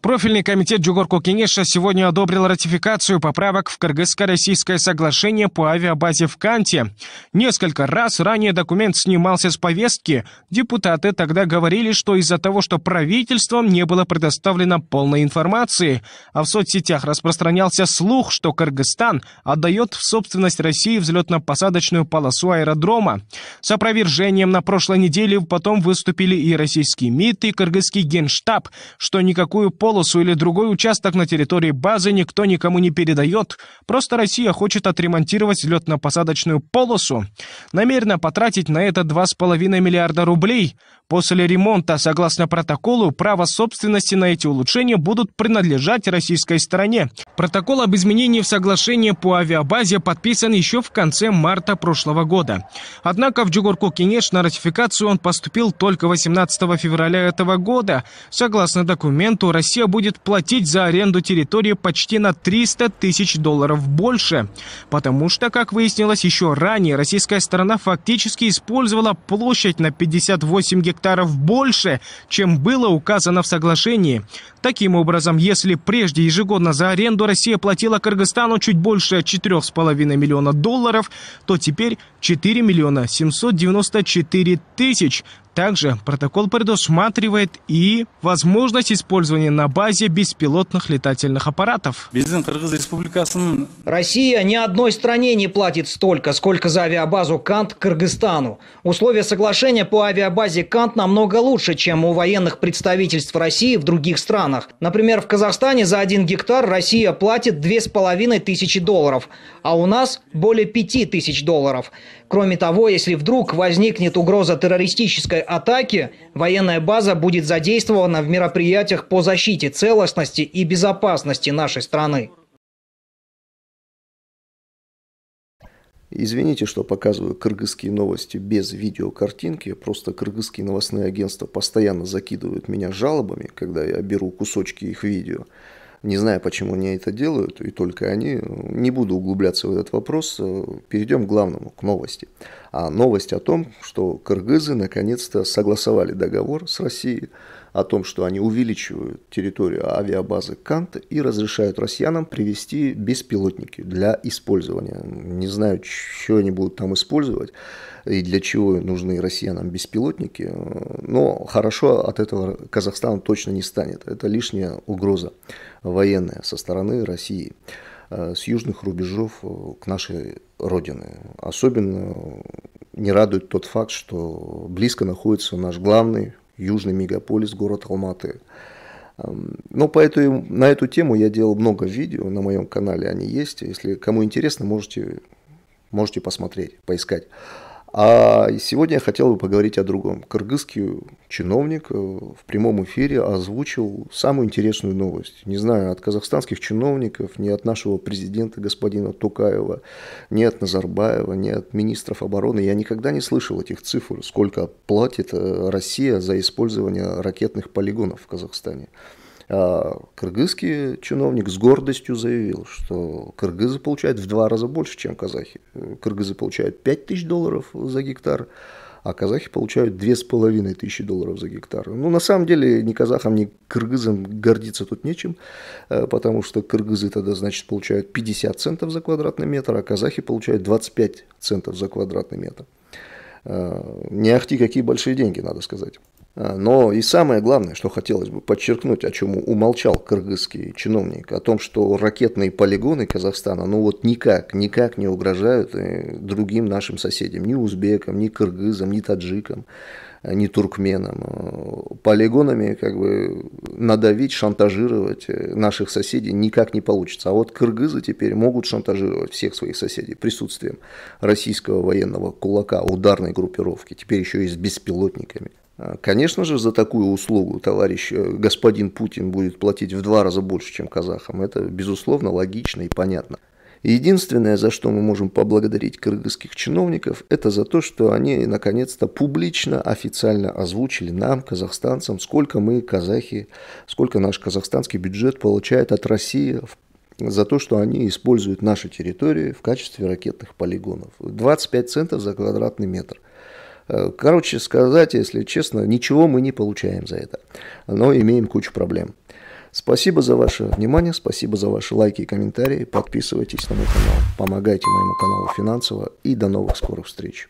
Профильный комитет Джугорку Кенеша сегодня одобрил ратификацию поправок в Кыргызско-российское соглашение по авиабазе в Канте. Несколько раз ранее документ снимался с повестки. Депутаты тогда говорили, что из-за того, что правительством не было предоставлено полной информации, а в соцсетях распространялся слух, что Кыргызстан отдает в собственность России взлетно-посадочную полосу аэродрома. С опровержением на прошлой неделе потом выступили и российский МИД, и кыргызский генштаб, что никакую полосу полосу или другой участок на территории базы никто никому не передает. Просто Россия хочет отремонтировать летно-посадочную полосу, намеренно потратить на это 2,5 миллиарда рублей, После ремонта, согласно протоколу, право собственности на эти улучшения будут принадлежать российской стороне. Протокол об изменении в соглашении по авиабазе подписан еще в конце марта прошлого года. Однако в Джугурку-Кенеш на ратификацию он поступил только 18 февраля этого года. Согласно документу, Россия будет платить за аренду территории почти на 300 тысяч долларов больше. Потому что, как выяснилось еще ранее, российская сторона фактически использовала площадь на 58 гектаров гектаров больше, чем было указано в соглашении. Таким образом, если прежде ежегодно за аренду Россия платила Кыргызстану чуть больше 4,5 миллиона долларов, то теперь 4 миллиона 794 тысяч. Также протокол предусматривает и возможность использования на базе беспилотных летательных аппаратов. Россия ни одной стране не платит столько, сколько за авиабазу Кант Кыргызстану. Условия соглашения по авиабазе Кант вариант намного лучше, чем у военных представительств России в других странах. Например, в Казахстане за один гектар Россия платит 2500 долларов, а у нас более 5000 долларов. Кроме того, если вдруг возникнет угроза террористической атаки, военная база будет задействована в мероприятиях по защите целостности и безопасности нашей страны. Извините, что показываю кыргызские новости без видеокартинки, просто кыргызские новостные агентства постоянно закидывают меня жалобами, когда я беру кусочки их видео. Не знаю, почему они это делают, и только они. Не буду углубляться в этот вопрос. Перейдем к главному, к новости. А новость о том, что кыргызы наконец-то согласовали договор с Россией о том, что они увеличивают территорию авиабазы Канта и разрешают россиянам привести беспилотники для использования. Не знаю, что они будут там использовать и для чего нужны россиянам беспилотники, но хорошо от этого Казахстан точно не станет. Это лишняя угроза военная со стороны России. Э, с южных рубежов э, к нашей Родины. Особенно не радует тот факт, что близко находится наш главный южный мегаполис, город Алматы. Эм, но по этой, на эту тему я делал много видео на моем канале, они есть. Если кому интересно, можете, можете посмотреть, поискать. А сегодня я хотел бы поговорить о другом. Кыргызский чиновник э, в прямом эфире озвучил самую интересную новость. Не знаю, от казахстанских чиновников, ни от нашего президента господина Тукаева, ни от Назарбаева, ни от министров обороны. Я никогда не слышал этих цифр, сколько платит э, Россия за использование ракетных полигонов в Казахстане. А, кыргызский чиновник с гордостью заявил, что кыргызы получают в два раза больше, чем казахи. Кыргызы получают 5 тысяч долларов за гектар, а казахи получают 2500 долларов за гектар. Ну, на самом деле, ни казахам, ни кыргызам гордиться тут нечем, э, потому что кыргызы тогда, значит, получают 50 центов за квадратный метр, а казахи получают 25 центов за квадратный метр. Э, не ахти какие большие деньги, надо сказать. А, но и самое главное, что хотелось бы подчеркнуть, о чем умолчал кыргызский чиновник, о том, что ракетные полигоны Казахстана, ну вот никак, никак не угрожают э, другим нашим соседям, ни узбекам, ни кыргызам, ни таджикам, э, ни туркменам. Э, полигонами как бы надавить, шантажировать наших соседей никак не получится. А вот кыргызы теперь могут шантажировать всех своих соседей присутствием российского военного кулака, ударной группировки, теперь еще и с беспилотниками. Конечно же, за такую услугу товарищ э, господин Путин будет платить в два раза больше, чем казахам. Это, безусловно, логично и понятно. Единственное, за что мы можем поблагодарить кыргызских чиновников, это за то, что они наконец-то публично, официально озвучили нам, казахстанцам, сколько мы, казахи, сколько наш казахстанский бюджет получает от России за то, что они используют наши территории в качестве ракетных полигонов. 25 центов за квадратный метр – Короче сказать, если честно, ничего мы не получаем за это, но имеем кучу проблем. Спасибо за ваше внимание, спасибо за ваши лайки и комментарии. Подписывайтесь на мой канал, помогайте моему каналу финансово и до новых скорых встреч.